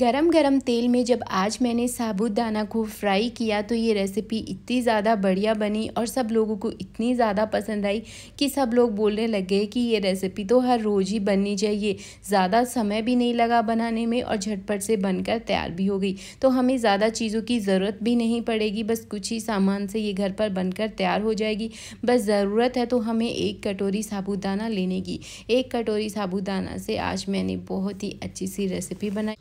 गरम गरम तेल में जब आज मैंने साबुदाना को फ्राई किया तो ये रेसिपी इतनी ज़्यादा बढ़िया बनी और सब लोगों को इतनी ज़्यादा पसंद आई कि सब लोग बोलने लगे कि ये रेसिपी तो हर रोज़ ही बननी चाहिए ज़्यादा समय भी नहीं लगा बनाने में और झटपट से बनकर तैयार भी हो गई तो हमें ज़्यादा चीज़ों की ज़रूरत भी नहीं पड़ेगी बस कुछ ही सामान से ये घर पर बनकर तैयार हो जाएगी बस ज़रूरत है तो हमें एक कटोरी साबुदाना लेने की एक कटोरी साबुदाना से आज मैंने बहुत ही अच्छी सी रेसिपी बनाई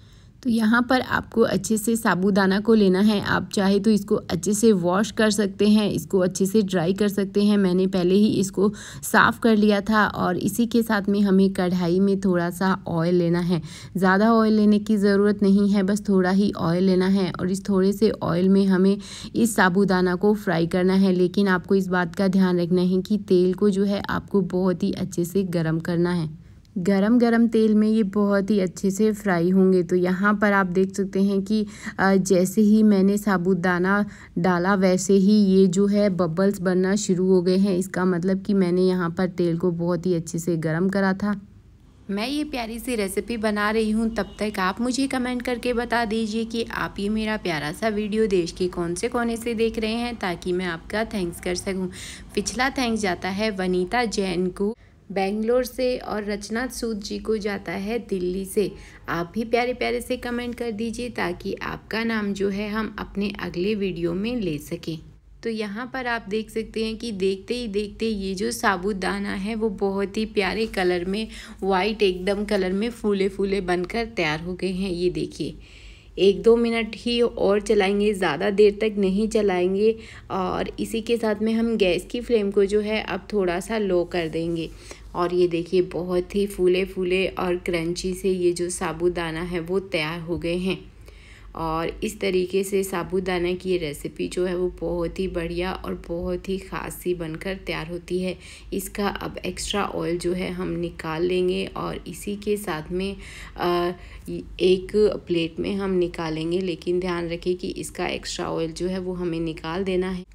तो यहाँ पर आपको अच्छे से साबूदाना को लेना है आप चाहे तो इसको अच्छे से वॉश कर सकते हैं इसको अच्छे से ड्राई कर सकते हैं मैंने पहले ही इसको साफ़ कर लिया था और इसी के साथ में हमें कढ़ाई में थोड़ा सा ऑयल लेना है ज़्यादा ऑयल लेने की ज़रूरत नहीं है बस थोड़ा ही ऑयल लेना है और इस थोड़े से ऑयल में हमें इस साबूदाना को फ्राई करना है लेकिन आपको इस बात का ध्यान रखना है कि तेल को जो है आपको बहुत ही अच्छे से गर्म करना है गरम गरम तेल में ये बहुत ही अच्छे से फ्राई होंगे तो यहाँ पर आप देख सकते हैं कि जैसे ही मैंने साबुदाना डाला वैसे ही ये जो है बबल्स बनना शुरू हो गए हैं इसका मतलब कि मैंने यहाँ पर तेल को बहुत ही अच्छे से गर्म करा था मैं ये प्यारी सी रेसिपी बना रही हूँ तब तक आप मुझे कमेंट करके बता दीजिए कि आप ये मेरा प्यारा सा वीडियो देश के कौन से कोने से देख रहे हैं ताकि मैं आपका थैंक्स कर सकूँ पिछला थैंक्स जाता है वनीता जैन को बेंगलोर से और रचना सूद जी को जाता है दिल्ली से आप भी प्यारे प्यारे से कमेंट कर दीजिए ताकि आपका नाम जो है हम अपने अगले वीडियो में ले सकें तो यहाँ पर आप देख सकते हैं कि देखते ही देखते ये जो साबुदाना है वो बहुत ही प्यारे कलर में वाइट एकदम कलर में फूले फूले बनकर तैयार हो गए हैं ये देखिए एक दो मिनट ही और चलाएंगे ज़्यादा देर तक नहीं चलाएंगे और इसी के साथ में हम गैस की फ्लेम को जो है अब थोड़ा सा लो कर देंगे और ये देखिए बहुत ही फूले फूले और क्रंची से ये जो साबूदाना है वो तैयार हो गए हैं और इस तरीके से साबूदाना की ये रेसिपी जो है वो बहुत ही बढ़िया और बहुत ही खासी बनकर तैयार होती है इसका अब एक्स्ट्रा ऑयल जो है हम निकाल लेंगे और इसी के साथ में एक प्लेट में हम निकालेंगे लेकिन ध्यान रखें कि इसका एक्स्ट्रा ऑयल जो है वो हमें निकाल देना है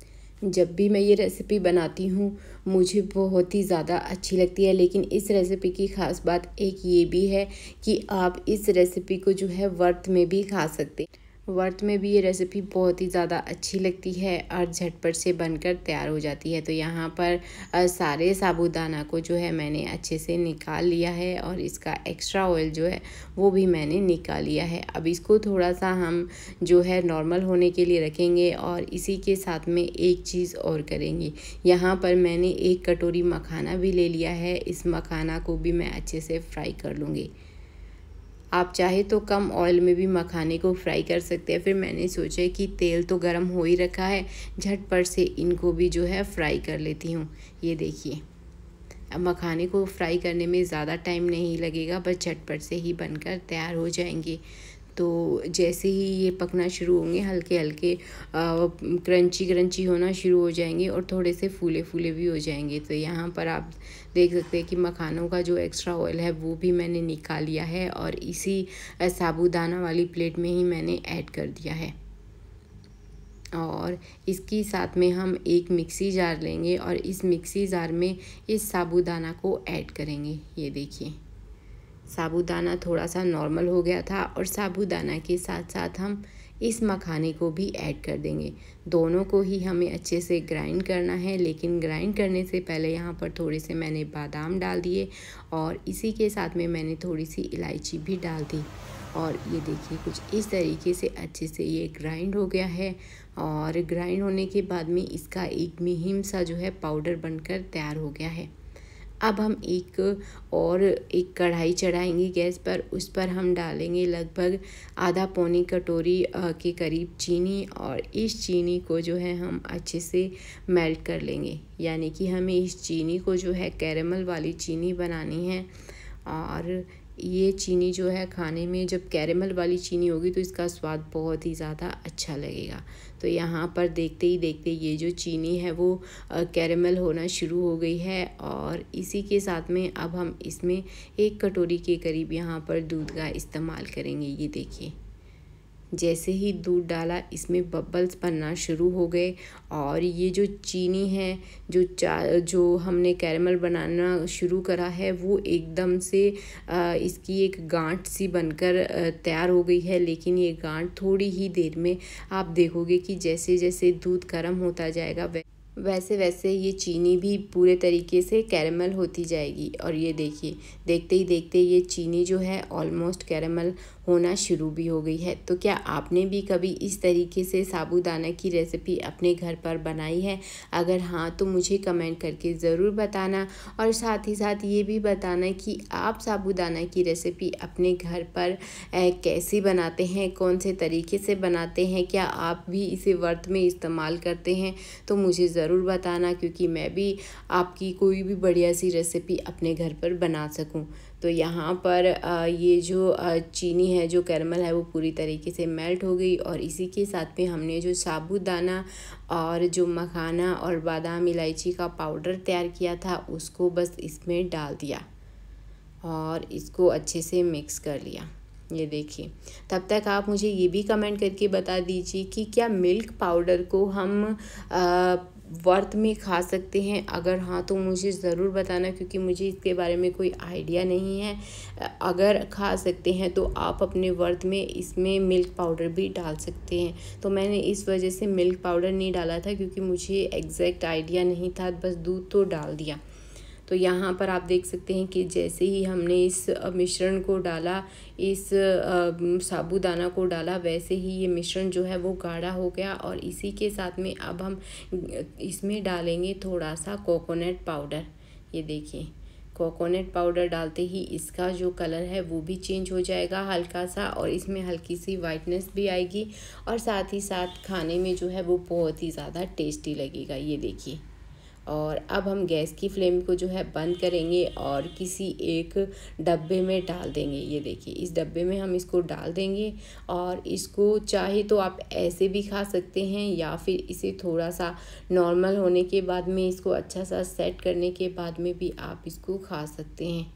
जब भी मैं ये रेसिपी बनाती हूँ मुझे बहुत ही ज़्यादा अच्छी लगती है लेकिन इस रेसिपी की ख़ास बात एक ये भी है कि आप इस रेसिपी को जो है वर्थ में भी खा सकते हैं वर्त में भी ये रेसिपी बहुत ही ज़्यादा अच्छी लगती है और झटपट से बनकर तैयार हो जाती है तो यहाँ पर सारे साबूदाना को जो है मैंने अच्छे से निकाल लिया है और इसका एक्स्ट्रा ऑयल जो है वो भी मैंने निकाल लिया है अब इसको थोड़ा सा हम जो है नॉर्मल होने के लिए रखेंगे और इसी के साथ में एक चीज़ और करेंगे यहाँ पर मैंने एक कटोरी मखाना भी ले लिया है इस मखाना को भी मैं अच्छे से फ्राई कर लूँगी आप चाहे तो कम ऑयल में भी मखाने को फ्राई कर सकते हैं फिर मैंने सोचा कि तेल तो गर्म हो ही रखा है झटपट से इनको भी जो है फ्राई कर लेती हूँ ये देखिए अब मखाने को फ्राई करने में ज़्यादा टाइम नहीं लगेगा बस झटपट से ही बनकर तैयार हो जाएंगे तो जैसे ही ये पकना शुरू होंगे हल्के हल्के क्रंची क्रंची होना शुरू हो जाएंगे और थोड़े से फूले फूले भी हो जाएंगे तो यहाँ पर आप देख सकते हैं कि मखानों का जो एक्स्ट्रा ऑयल है वो भी मैंने निकाल लिया है और इसी साबुदाना वाली प्लेट में ही मैंने ऐड कर दिया है और इसके साथ में हम एक मिक्सी जार लेंगे और इस मिक्सी जार में इस साबुदाना को ऐड करेंगे ये देखिए साबूदाना थोड़ा सा नॉर्मल हो गया था और साबूदाना के साथ साथ हम इस मखाने को भी ऐड कर देंगे दोनों को ही हमें अच्छे से ग्राइंड करना है लेकिन ग्राइंड करने से पहले यहाँ पर थोड़े से मैंने बादाम डाल दिए और इसी के साथ में मैंने थोड़ी सी इलायची भी डाल दी और ये देखिए कुछ इस तरीके से अच्छे से ये ग्राइंड हो गया है और ग्राइंड होने के बाद में इसका एक मीहिम सा जो है पाउडर बनकर तैयार हो गया है अब हम एक और एक कढ़ाई चढ़ाएंगे गैस पर उस पर हम डालेंगे लगभग आधा पौनी कटोरी के करीब चीनी और इस चीनी को जो है हम अच्छे से मेल्ट कर लेंगे यानी कि हमें इस चीनी को जो है कैरेमल वाली चीनी बनानी है और ये चीनी जो है खाने में जब कैरेमल वाली चीनी होगी तो इसका स्वाद बहुत ही ज़्यादा अच्छा लगेगा तो यहाँ पर देखते ही देखते ये जो चीनी है वो कैरेमल होना शुरू हो गई है और इसी के साथ में अब हम इसमें एक कटोरी के करीब यहाँ पर दूध का इस्तेमाल करेंगे ये देखिए जैसे ही दूध डाला इसमें बबल्स बनना शुरू हो गए और ये जो चीनी है जो चा जो हमने कैरमल बनाना शुरू करा है वो एकदम से इसकी एक गांठ सी बनकर तैयार हो गई है लेकिन ये गांठ थोड़ी ही देर में आप देखोगे कि जैसे जैसे दूध गर्म होता जाएगा वै वैसे वैसे ये चीनी भी पूरे तरीके से कैरमल होती जाएगी और ये देखिए देखते ही देखते ये चीनी जो है ऑलमोस्ट कैरमल होना शुरू भी हो गई है तो क्या आपने भी कभी इस तरीके से साबूदाना की रेसिपी अपने घर पर बनाई है अगर हाँ तो मुझे कमेंट करके ज़रूर बताना और साथ ही साथ ये भी बताना कि आप साबूदाना की रेसिपी अपने घर पर कैसे बनाते हैं कौन से तरीके से बनाते हैं क्या आप भी इसे वर्त में इस्तेमाल करते हैं तो मुझे ज़रूर बताना क्योंकि मैं भी आपकी कोई भी बढ़िया सी रेसिपी अपने घर पर बना सकूँ तो यहाँ पर ये जो चीनी है है जो कैरमल है वो पूरी तरीके से मेल्ट हो गई और इसी के साथ में हमने जो साबुदाना और जो मखाना और बादाम इलायची का पाउडर तैयार किया था उसको बस इसमें डाल दिया और इसको अच्छे से मिक्स कर लिया ये देखिए तब तक आप मुझे ये भी कमेंट करके बता दीजिए कि क्या मिल्क पाउडर को हम आ, वर्थ में खा सकते हैं अगर हाँ तो मुझे ज़रूर बताना क्योंकि मुझे इसके बारे में कोई आइडिया नहीं है अगर खा सकते हैं तो आप अपने वर्थ में इसमें मिल्क पाउडर भी डाल सकते हैं तो मैंने इस वजह से मिल्क पाउडर नहीं डाला था क्योंकि मुझे एग्जैक्ट आइडिया नहीं था बस दूध तो डाल दिया तो यहाँ पर आप देख सकते हैं कि जैसे ही हमने इस मिश्रण को डाला इस साबूदाना को डाला वैसे ही ये मिश्रण जो है वो गाढ़ा हो गया और इसी के साथ में अब हम इसमें डालेंगे थोड़ा सा कोकोनट पाउडर ये देखिए कोकोनट पाउडर डालते ही इसका जो कलर है वो भी चेंज हो जाएगा हल्का सा और इसमें हल्की सी वाइटनेस भी आएगी और साथ ही साथ खाने में जो है वो बहुत ही ज़्यादा टेस्टी लगेगा ये देखिए और अब हम गैस की फ्लेम को जो है बंद करेंगे और किसी एक डब्बे में डाल देंगे ये देखिए इस डब्बे में हम इसको डाल देंगे और इसको चाहे तो आप ऐसे भी खा सकते हैं या फिर इसे थोड़ा सा नॉर्मल होने के बाद में इसको अच्छा सा सेट करने के बाद में भी आप इसको खा सकते हैं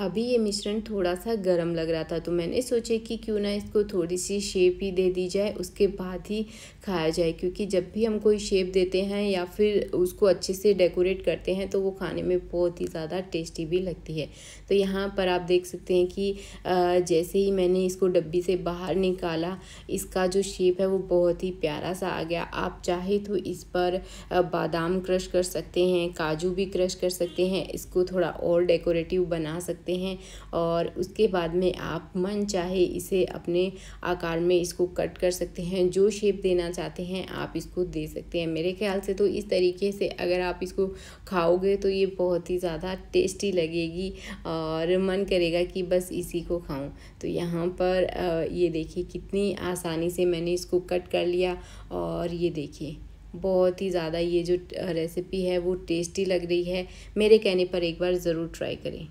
अभी ये मिश्रण थोड़ा सा गर्म लग रहा था तो मैंने सोचे कि क्यों ना इसको थोड़ी सी शेप ही दे दी जाए उसके बाद ही खाया जाए क्योंकि जब भी हम कोई शेप देते हैं या फिर उसको अच्छे से डेकोरेट करते हैं तो वो खाने में बहुत ही ज़्यादा टेस्टी भी लगती है तो यहाँ पर आप देख सकते हैं कि जैसे ही मैंने इसको डब्बी से बाहर निकाला इसका जो शेप है वो बहुत ही प्यारा सा आ गया आप चाहे तो इस पर बादाम क्रश कर सकते हैं काजू भी क्रश कर सकते हैं इसको थोड़ा और डेकोरेटिव बना सकते सकते हैं और उसके बाद में आप मन चाहे इसे अपने आकार में इसको कट कर सकते हैं जो शेप देना चाहते हैं आप इसको दे सकते हैं मेरे ख्याल से तो इस तरीके से अगर आप इसको खाओगे तो ये बहुत ही ज़्यादा टेस्टी लगेगी और मन करेगा कि बस इसी को खाऊं तो यहाँ पर ये देखिए कितनी आसानी से मैंने इसको कट कर लिया और ये देखिए बहुत ही ज़्यादा ये जो रेसिपी है वो टेस्टी लग रही है मेरे कहने पर एक बार ज़रूर ट्राई करें